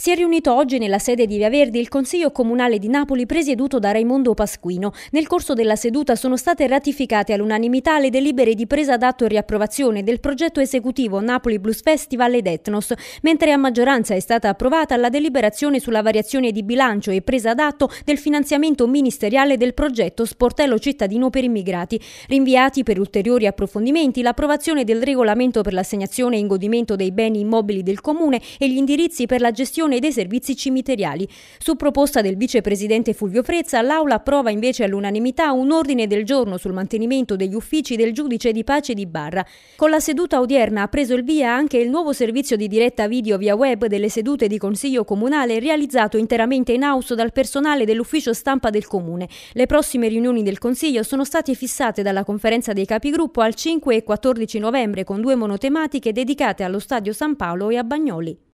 Si è riunito oggi nella sede di Via Verdi il Consiglio Comunale di Napoli presieduto da Raimondo Pasquino. Nel corso della seduta sono state ratificate all'unanimità le delibere di presa d'atto e riapprovazione del progetto esecutivo Napoli Blues Festival ed Etnos, mentre a maggioranza è stata approvata la deliberazione sulla variazione di bilancio e presa d'atto del finanziamento ministeriale del progetto Sportello Cittadino per Immigrati. Rinviati per ulteriori approfondimenti l'approvazione del regolamento per l'assegnazione e ingodimento dei beni immobili del Comune e gli indirizzi per la gestione gestione dei servizi cimiteriali. Su proposta del vicepresidente Fulvio Frezza, l'Aula approva invece all'unanimità un ordine del giorno sul mantenimento degli uffici del giudice di pace di Barra. Con la seduta odierna ha preso il via anche il nuovo servizio di diretta video via web delle sedute di Consiglio Comunale realizzato interamente in house dal personale dell'ufficio stampa del Comune. Le prossime riunioni del Consiglio sono state fissate dalla conferenza dei capigruppo al 5 e 14 novembre con due monotematiche dedicate allo Stadio San Paolo e a Bagnoli.